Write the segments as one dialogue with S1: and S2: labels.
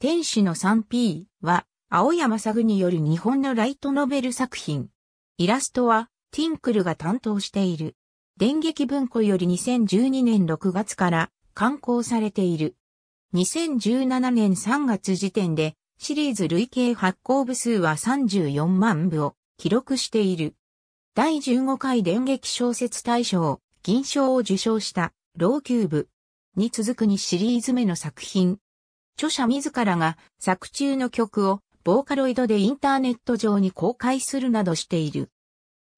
S1: 天使の 3P は、青山サグによる日本のライトノベル作品。イラストは、ティンクルが担当している。電撃文庫より2012年6月から刊行されている。2017年3月時点で、シリーズ累計発行部数は34万部を記録している。第15回電撃小説大賞、銀賞を受賞した、老朽部に続く2シリーズ目の作品、著者自らが作中の曲をボーカロイドでインターネット上に公開するなどしている。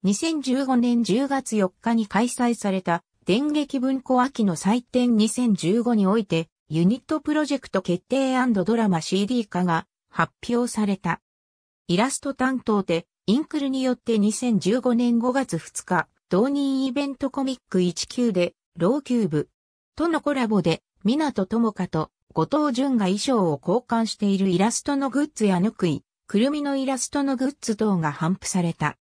S1: 2015年10月4日に開催された電撃文庫秋の祭典2015においてユニットプロジェクト決定ドラマ CD 化が発表された。イラスト担当でインクルによって2015年5月2日同人イベントコミック19でローキューブとのコラボで港智香と後藤淳が衣装を交換しているイラストのグッズやぬくい、くるみのイラストのグッズ等が頒布された。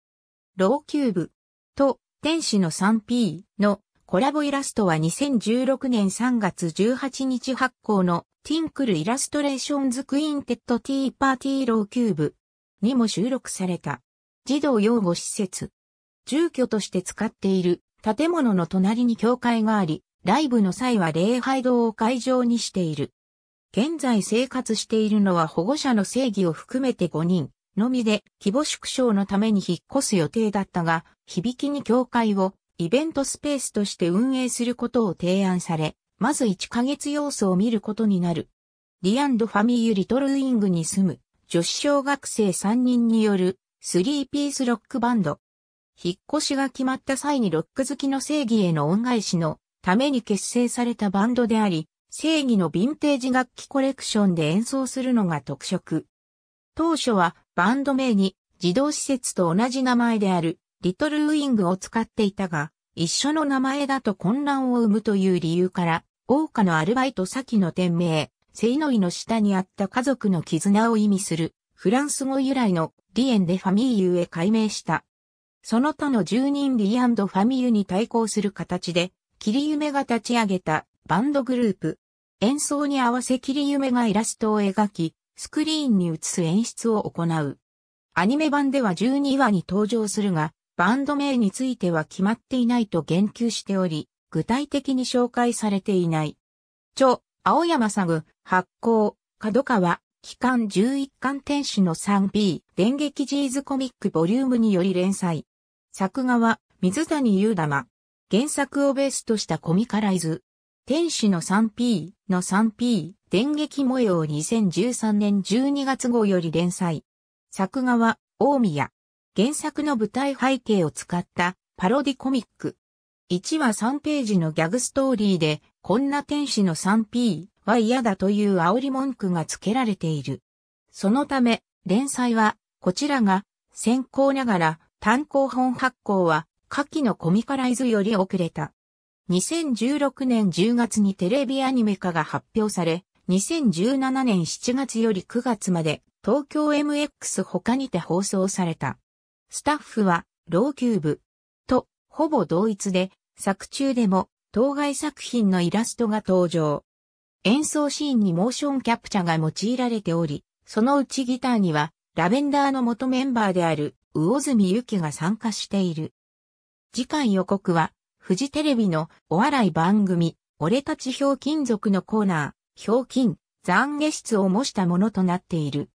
S1: ローキューブと天使の 3P のコラボイラストは2016年3月18日発行のティンクルイラストレーションズクインテッドティーパーティーローキューブにも収録された。児童養護施設。住居として使っている建物の隣に教会があり、ライブの際は礼拝堂を会場にしている。現在生活しているのは保護者の正義を含めて5人のみで規模縮小のために引っ越す予定だったが、響きに教会をイベントスペースとして運営することを提案され、まず1ヶ月要素を見ることになる。リアンドファミーユ・リトルウィングに住む女子小学生3人によるスリーピースロックバンド。引っ越しが決まった際にロック好きの正義への恩返しのために結成されたバンドであり、正義のヴィンテージ楽器コレクションで演奏するのが特色。当初はバンド名に児童施設と同じ名前であるリトルウィングを使っていたが、一緒の名前だと混乱を生むという理由から、王家のアルバイト先の店名、セイノイの下にあった家族の絆を意味するフランス語由来のリエンでファミーユへ改名した。その他の住人リアンドファミユに対抗する形で、切り夢が立ち上げたバンドグループ、演奏に合わせ霧夢がイラストを描き、スクリーンに映す演出を行う。アニメ版では12話に登場するが、バンド名については決まっていないと言及しており、具体的に紹介されていない。著、青山サグ、発行、角川、期間11巻天使の 3B、電撃ジーズコミックボリュームにより連載。作画は、水谷優玉。原作をベースとしたコミカライズ、天使の 3P の 3P 電撃模様2013年12月号より連載。作画は大宮。原作の舞台背景を使ったパロディコミック。1話3ページのギャグストーリーで、こんな天使の 3P は嫌だという煽り文句が付けられている。そのため、連載は、こちらが、先行ながら、単行本発行は、下記のコミカライズより遅れた。2016年10月にテレビアニメ化が発表され、2017年7月より9月まで東京 MX 他にて放送された。スタッフは老ーブ。とほぼ同一で作中でも当該作品のイラストが登場。演奏シーンにモーションキャプチャが用いられており、そのうちギターにはラベンダーの元メンバーである魚住ゆきが参加している。次回予告はフジテレビのお笑い番組、俺たちひょうきん族のコーナー、ひょうきん、懺悔室を模したものとなっている。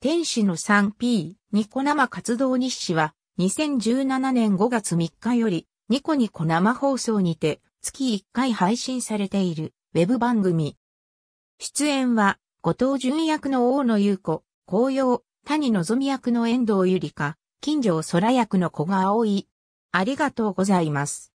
S1: 天使の 3P、ニコ生活動日誌は、2017年5月3日より、ニコニコ生放送にて、月1回配信されている、ウェブ番組。出演は、後藤淳役の大野優子、紅葉、谷望役の遠藤ゆりか、金城空役の小川葵。ありがとうございます。